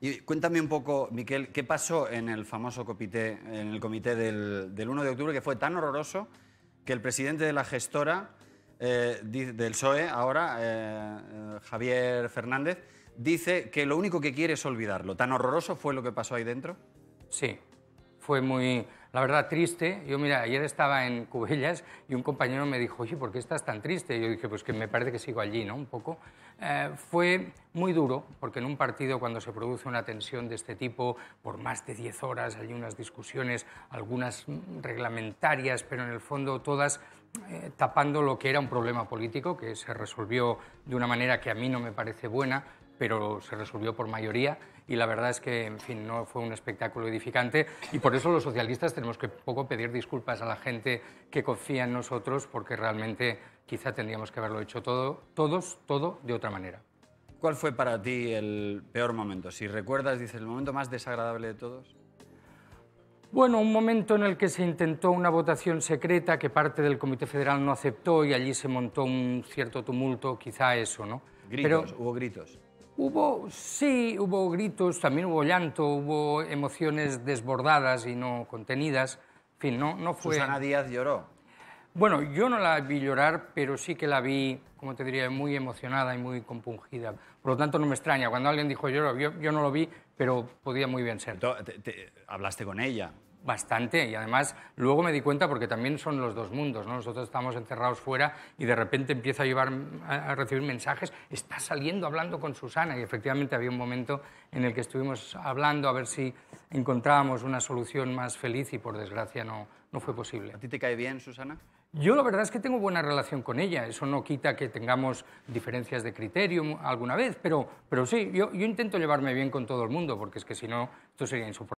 Y cuéntame un poco, Miquel, ¿qué pasó en el famoso comité, en el comité del, 1 de octubre que fue tan horroroso que el presidente de la gestora eh, del PSOE ahora, eh, eh, Javier Fernández, dice que lo único que quiere es olvidarlo? ¿Tan horroroso fue lo que pasó ahí dentro? Sí, fue muy la verdad, triste. Yo, mira, ayer estaba en Cubellas y un compañero me dijo, oye, ¿por qué estás tan triste? yo dije, pues que me parece que sigo allí, ¿no? Un poco. Eh, fue muy duro, porque en un partido cuando se produce una tensión de este tipo, por más de 10 horas hay unas discusiones, algunas reglamentarias, pero en el fondo todas eh, tapando lo que era un problema político, que se resolvió de una manera que a mí no me parece buena, pero se resolvió por mayoría y la verdad es que, en fin, no fue un espectáculo edificante y por eso los socialistas tenemos que poco pedir disculpas a la gente que confía en nosotros porque realmente quizá tendríamos que haberlo hecho todo, todos, todo de otra manera. ¿Cuál fue para ti el peor momento? Si recuerdas, dices, el momento más desagradable de todos. Bueno, un momento en el que se intentó una votación secreta que parte del Comité Federal no aceptó y allí se montó un cierto tumulto, quizá eso, ¿no? Gritos, hubo gritos. Hubo, sí, hubo gritos, también hubo llanto, hubo emociones desbordadas y no contenidas. En fin, no, no fue... Susana Díaz lloró. Bueno, yo no la vi llorar, pero sí que la vi, como te diría, muy emocionada y muy compungida. Por lo tanto, no me extraña. Cuando alguien dijo lloro, yo, no lo vi, pero podía muy bien ser. hablaste con ella? bastante y además luego me di cuenta porque también son los dos mundos, ¿no? Nosotros estamos encerrados fuera y de repente empieza a, llevar, a recibir mensajes, está saliendo hablando con Susana y efectivamente había un momento en el que estuvimos hablando a ver si encontrábamos una solución más feliz y por desgracia no, no fue posible. ¿A ti te cae bien, Susana? Yo la verdad es que tengo buena relación con ella, eso no quita que tengamos diferencias de criterio alguna vez, pero, pero sí, yo, yo intento llevarme bien con todo el mundo, porque es que si no, esto sería insoportable.